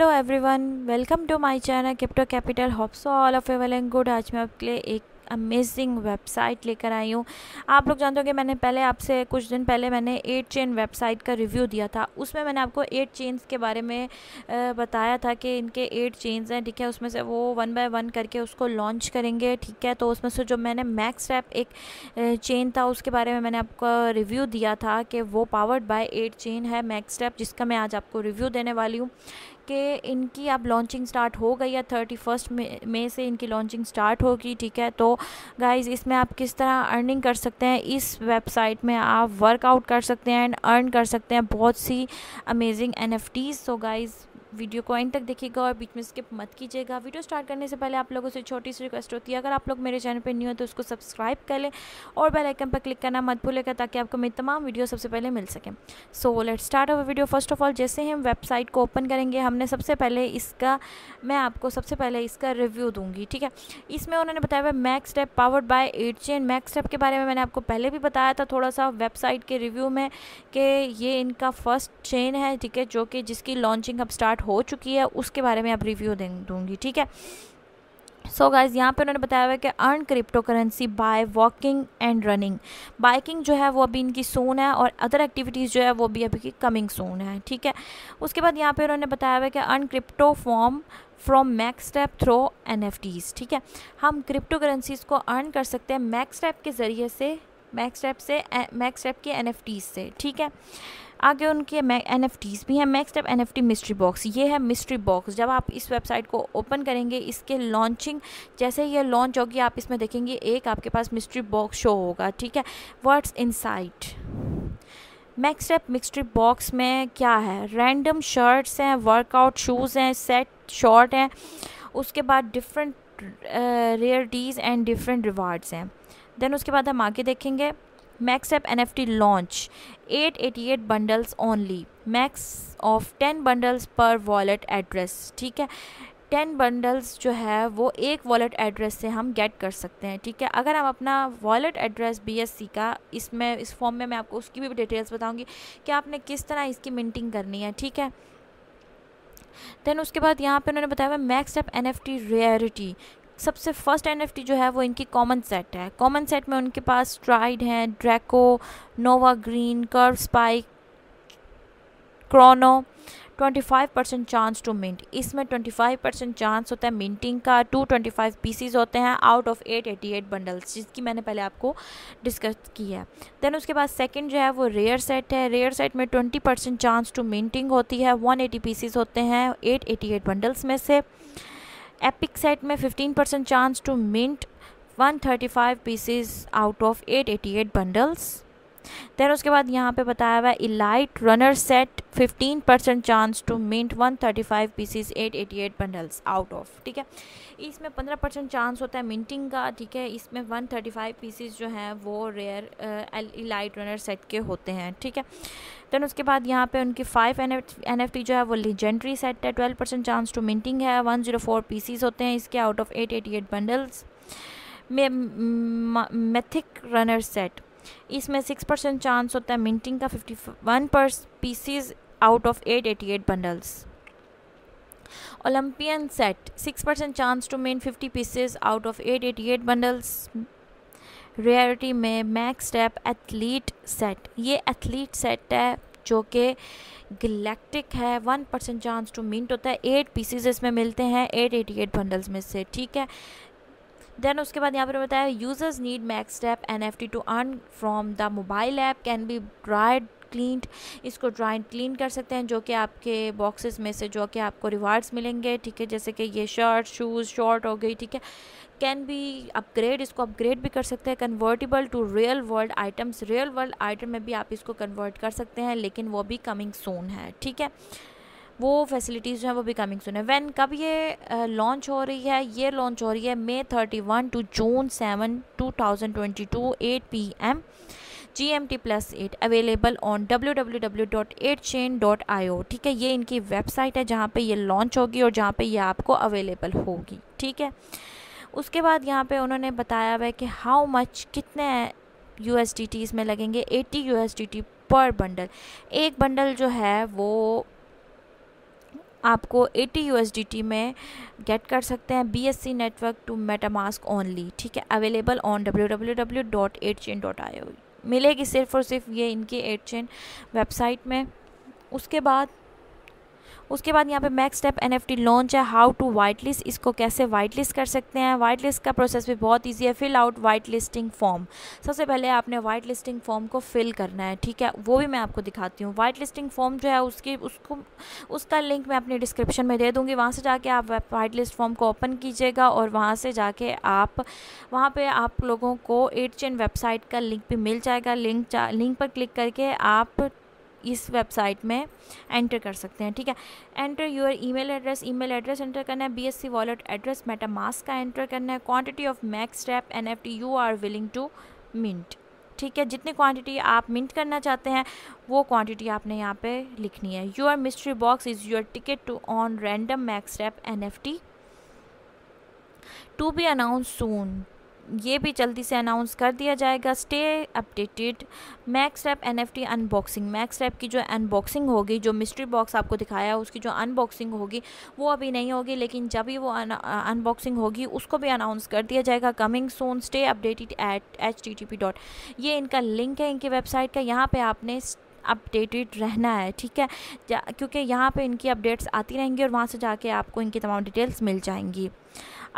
Hello everyone welcome to my channel crypto capital hope so all of well and good आज मैं आपके लिए एक अमेजिंग वेबसाइट लेकर आई हूँ आप लोग जानते हो कि मैंने पहले आपसे कुछ दिन पहले मैंने एट चेन वेबसाइट का रिव्यू दिया था उसमें मैंने आपको एट चेन्स के बारे में बताया था कि इनके एट चेन्स हैं ठीक है उसमें से वो वन बाय वन करके उसको लॉन्च करेंगे ठीक है तो उसमें से जो मैंने मैक्स रैप एक चेन था उसके बारे में मैंने आपको रिव्यू दिया था कि वो पावर्ड बाय एट चेन है मैक्स रैप जिसका मैं आज आपको रिव्यू देने वाली हूँ कि इनकी अब लॉन्चिंग स्टार्ट हो गई है थर्टी फर्स्ट मई से इनकी लॉन्चिंग स्टार्ट होगी ठीक है तो गाइज इसमें आप किस तरह अर्निंग कर सकते हैं इस वेबसाइट में आप वर्कआउट कर सकते हैं एंड अर्न कर सकते हैं बहुत सी amazing N F Ts so guys video को एंड तक देखिएगा और बीच में स्किप मत कीजिएगा वीडियो स्टार्ट करने से पहले आप लोगों से छोटी सी रिक्वेस्ट होती है अगर आप लोग मेरे चैनल पर न्यू हो तो उसको सब्सक्राइब कर लें और बेल आइकन पर क्लिक करना मत भूलेगा ताकि आपको मेरी तमाम वीडियो सबसे पहले मिल सकें so let start our video first of all जैसे हम वेबसाइट को ओपन करेंगे हमने सबसे पहले इसका मैं आपको सबसे पहले इसका रिव्यू दूँगी ठीक है इसमें उन्होंने बताया हुआ max tap powered by eight chain max step के बारे में मैंने आपको पहले भी बताया था थोड़ा सा वेबसाइट के रिव्यू में कि ये इनका फर्स्ट चेन है ठीक है जो कि जिसकी लॉन्चिंग अब स्टार्ट स्टार्ट हो चुकी है उसके बारे में आप रिव्यू दे दूँगी ठीक है सो गाइज यहाँ पे उन्होंने बताया हुआ है कि earn crypto currency by walking and running biking जो है वो अभी इनकी सोन है और अदर एक्टिविटीज़ जो है वो भी अभी की कमिंग सोन है ठीक है उसके बाद यहाँ पे उन्होंने बताया हुआ है कि earn crypto form from max step through N ठीक है हम क्रिप्टो करेंसीज़ को अर्न कर सकते हैं मैक्स स्टेप के ज़रिए से मैक्स स्टेप से मैक्स स्टेप के एन से ठीक है आगे उनके एन एफ टीज भी हैं next F N mystery box ये है मिस्ट्री बॉक्स जब आप इस वेबसाइट को ओपन करेंगे इसके लॉन्चिंग जैसे ही ये लॉन्च होगी आप इसमें देखेंगे एक आपके पास मिस्ट्री बॉक्स शो होगा ठीक है words insight max step mystery box में क्या है रैंडम शर्ट्स हैं वर्कआउट शूज़ हैं सेट शॉर्ट हैं उसके बाद different rarities and different rewards हैं देन उसके बाद हम आगे देखेंगे launch eight eighty 888 bundles only max of 10 bundles पर वॉलेट एड्रेस ठीक है टेन बंडल्स जो है वो एक वॉलेट एड्रेस से हम गेट कर सकते हैं ठीक है अगर हम अपना वॉलेट एड्रेस बीएससी का इसमें इस फॉर्म में मैं आपको उसकी भी डिटेल्स बताऊंगी कि आपने किस तरह इसकी मिंटिंग करनी है ठीक है देन उसके बाद यहाँ पे उन्होंने बताया max app N F T rarity सबसे फर्स्ट एनएफटी जो है वो इनकी कॉमन सेट है कॉमन सेट में उनके पास ट्राइड हैं Draco Nova green curve spike Chrono 25 percent chance to mint इसमें 25 परसेंट चांस होता है मिंटिंग का 225 पीसीज होते हैं आउट ऑफ 888 बंडल्स जिसकी मैंने पहले आपको डिस्कस की है देन उसके बाद सेकंड जो है वो रेयर सेट है रेयर सेट में 20 परसेंट चांस टू मिंटिंग होती है 180 पीसीज होते हैं 888 बंडल्स में से एपिक सेट में 15 percent chance to mint 135 pieces out of 888 bundles then उसके बाद यहाँ पे बताया हुआ है elite runner set 15 percent chance to mint 135 pieces 888 bundles out of ठीक है इसमें 15 परसेंट चांस होता है मिंटिंग का ठीक है इसमें 135 पीसेस जो हैं वो रेयर इलाइट रनर सेट के होते हैं ठीक है देन उसके बाद यहाँ पे उनकी फाइव एन एफ जो है वो लीजेंड्री सेट है twelve percent chance to minting है वन जीरो फोर पीसीज होते हैं इसके out of eight eighty eight bundles mythic runner set इसमें सिक्स परसेंट चांस होता है मिंटिंग का फिफ्टी वन पर pieces out of eight eighty eight bundles Olympian set six percent chance to mint fifty pieces out of eight eighty eight bundles reality में max step athlete set ये athlete set है जो कि galactic है one percent chance to mint होता है eight PCs इसमें मिलते हैं एट एटी एट बंडल्स में से ठीक है देन उसके बाद यहाँ पर बताया users need max step N F T to earn from the mobile app can be dried clean इसको ड्राइंड क्लीन कर सकते हैं जो कि आपके बॉक्सेस में से जो कि आपको रिवार्ड्स मिलेंगे ठीक है जैसे कि ये शर्ट शूज़ शॉर्ट हो गई ठीक है कैन बी अपग्रेड इसको अपग्रेड भी कर सकते हैं convertible to real world items real world item में भी आप इसको कन्वर्ट कर सकते हैं लेकिन वो भी कमिंग सोन है ठीक है वो फैसिलिटीज़ जो हैं वो भी कमिंग सोन है वैन कब ये लॉन्च हो रही है ये लॉन्च हो रही है May thirty one to June seven two thousand twenty two eight P M G M T plus eight available on W W W dot eight chain dot I O ठीक है ये इनकी वेबसाइट है जहाँ पे ये लॉन्च होगी और जहाँ पे ये आपको अवेलेबल होगी ठीक है उसके बाद यहाँ पे उन्होंने बताया हुआ है कि हाउ मच कितने यू एस डी टी इसमें लगेंगे eighty U S D T पर बंडल एक बंडल जो है वो आपको 80 टी में गेट कर सकते हैं B S C network to MetaMask only ठीक है available on W W W dot eight chain dot I मिलेगी सिर्फ और सिर्फ ये इनकी एट चेन वेबसाइट में उसके बाद उसके बाद यहाँ पे मैक्स स्टेप एनएफटी लॉन्च है हाउ टू वाइट लिस्ट इसको कैसे वाइट लिस्ट कर सकते हैं वाइट लिस्ट का प्रोसेस भी बहुत ईजी है fill out white listing form सबसे पहले आपने वाइट लिस्टिंग फॉर्म को फिल करना है ठीक है वो भी मैं आपको दिखाती हूँ वाइट लिस्टिंग फॉर्म जो है उसकी उसको उसका लिंक मैं अपनी डिस्क्रिप्शन में दे दूँगी वहाँ से जाके आप वाइट लिस्ट फॉर्म को ओपन कीजिएगा और वहाँ से जाके आप वहाँ पर आप लोगों को एट चेन वेबसाइट का लिंक भी मिल जाएगा लिंक जा, लिंक पर क्लिक करके आप इस वेबसाइट में एंटर कर सकते हैं ठीक है enter your email address email address enter करना है बीएससी वॉलेट एड्रेस मेटामास का एंटर करना है quantity of max step N F T you are willing to mint ठीक है जितनी क्वांटिटी आप मिंट करना चाहते हैं वो क्वांटिटी आपने यहाँ पे लिखनी है your mystery box is your ticket to own random max step N F T to be announce soon ये भी जल्दी से अनाउंस कर दिया जाएगा stay updated max rap N F T unboxing max rap की जो अनबॉक्सिंग होगी जो मिस्ट्री बॉक्स आपको दिखाया है उसकी जो अनबॉक्सिंग होगी वो अभी नहीं होगी लेकिन जब भी वो अनबॉक्सिंग uh, होगी उसको भी अनाउंस कर दिया जाएगा coming soon stay updated at H T T P dot ये इनका लिंक है इनकी वेबसाइट का यहाँ पर आपने अपडेटेड रहना है ठीक है क्योंकि यहाँ पर इनकी अपडेट्स आती रहेंगी और वहाँ से जाके आपको इनकी तमाम डिटेल्स मिल जाएंगी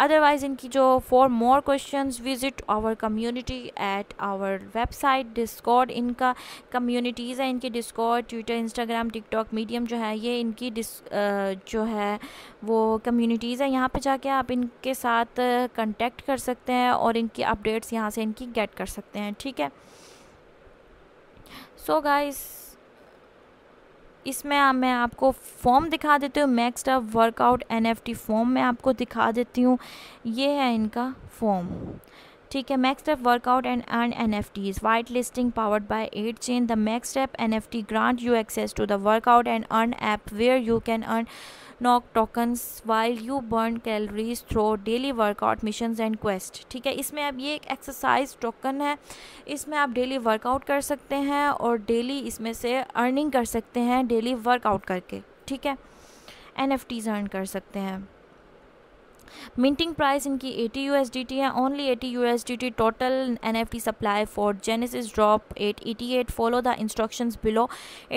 अदरवाइज़ इनकी जो for more question visit our community at our website Discord इनका कम्यूनिटीज़ है इनकी Discord Twitter Instagram TikTok Medium जो है ये इनकी डिस जो है वो कम्यूनिटीज़ है यहाँ पर जाके आप इनके साथ कंटेक्ट कर सकते हैं और इनकी अपडेट्स यहाँ से इनकी गेट कर सकते हैं ठीक है सो so गाइस इसमें मैं आपको फॉर्म दिखा देती हूँ maxed workout N F T form मैं आपको दिखा देती हूँ ये है इनका फॉर्म ठीक है max step workout and earn N F Ts white listing powered by eight chain the max step N F T grant you access to the workout and earn app where you can earn knock tokens while you burn calories through daily workout mission and quest ठीक है इसमें अब ये एक exercise token है इसमें आप daily workout कर सकते हैं और डेली इसमें से अर्निंग कर सकते हैं डेली वर्कआउट करके ठीक है एन एफ टीज अर्न कर सकते हैं मिंटिंग प्राइस इनकी 80 यूएसडीटी है only 80 USDT total NFT supply for genesis drop 888 follow the instructions below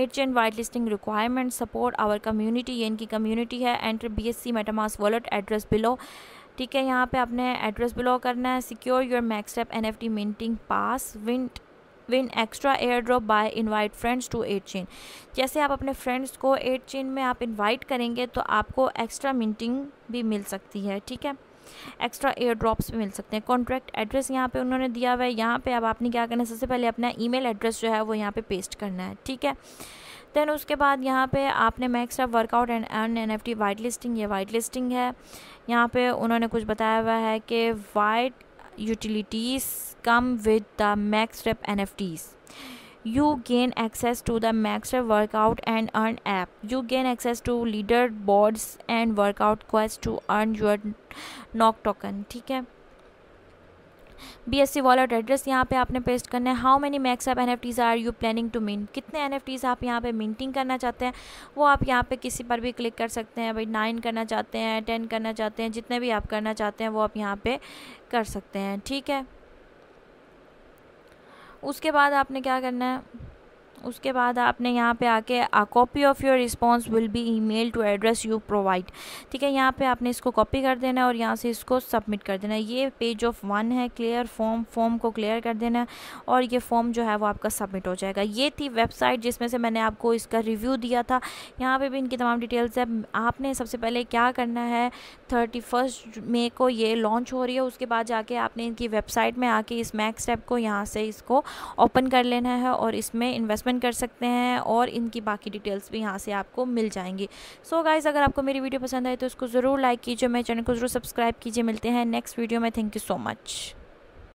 H and white listing requirement support our community ये इनकी कम्युनिटी है enter B S C MetaMask wallet address below ठीक है यहाँ पे आपने एड्रेस बिलो करना है secure your max step N F T minting pass विंट win extra air drop by invite friends to eight chain जैसे आप अपने फ्रेंड्स को एट चेन में आप इनवाइट करेंगे तो आपको एक्स्ट्रा मिनटिंग भी मिल सकती है ठीक है एक्स्ट्रा एयर ड्रॉप्स भी मिल सकते हैं कॉन्ट्रैक्ट एड्रेस यहाँ पे उन्होंने दिया हुआ है यहाँ पे अब आपने क्या करना है सबसे पहले अपना ईमेल एड्रेस जो है वो यहाँ पे पेस्ट करना है ठीक है देन उसके बाद यहाँ पे आपने max extra workout and earn N F T white listing ये वाइट लिस्टिंग है यहाँ पे उन्होंने कुछ बताया हुआ है कि white utilities come with the MaxRep NFTs. You gain access to the MaxRep Workout and Earn app. You gain access to leaderboards and workout quests to earn your knock token. ठीक है B S C wallet address यहाँ पे आपने paste करना है how many max आप N F Ts are you planning to mint कितने N F tees आप यहाँ पे मिनटिंग करना चाहते हैं वो आप यहाँ पे किसी पर भी क्लिक कर सकते हैं भाई नाइन करना चाहते हैं टेन करना चाहते हैं जितने भी आप करना चाहते हैं वो आप यहाँ पर कर सकते हैं ठीक है उसके बाद आपने क्या करना है उसके बाद आपने यहाँ पे आके a copy of your response will be email to address you provide ठीक है यहाँ पे आपने इसको कॉपी कर देना है और यहाँ से इसको सबमिट कर देना है ये पेज ऑफ वन है क्लियर फॉर्म फॉर्म को क्लियर कर देना है और ये फॉर्म जो है वो आपका सबमिट हो जाएगा ये थी वेबसाइट जिसमें से मैंने आपको इसका रिव्यू दिया था यहाँ पर भी इनकी तमाम डिटेल्स है आपने सबसे पहले क्या करना है थर्टी मई को ये लॉन्च हो रही है उसके बाद जाके आपने इनकी वेबसाइट में आके इस मैक्स एप को यहाँ से इसको ओपन कर लेना है और इसमें इन्वेस्ट इन्वेस्टमेंट कर सकते हैं और इनकी बाकी डिटेल्स भी यहाँ से आपको मिल जाएंगी सो so गाइज़ अगर आपको मेरी वीडियो पसंद आए तो उसको ज़रूर लाइक कीजिए मेरे चैनल को ज़रूर सब्सक्राइब कीजिए मिलते हैं नेक्स्ट वीडियो में थैंक यू सो मच